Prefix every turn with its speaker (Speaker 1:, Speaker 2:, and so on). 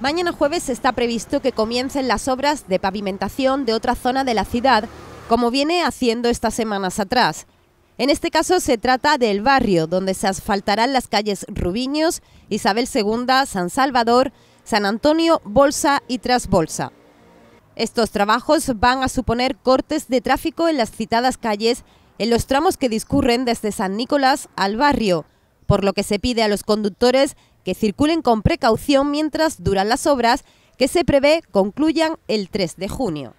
Speaker 1: Mañana jueves está previsto que comiencen las obras de pavimentación de otra zona de la ciudad, como viene haciendo estas semanas atrás. En este caso se trata del barrio, donde se asfaltarán las calles Rubiños, Isabel II, San Salvador, San Antonio, Bolsa y Trasbolsa. Estos trabajos van a suponer cortes de tráfico en las citadas calles en los tramos que discurren desde San Nicolás al barrio, por lo que se pide a los conductores que circulen con precaución mientras duran las obras que se prevé concluyan el 3 de junio.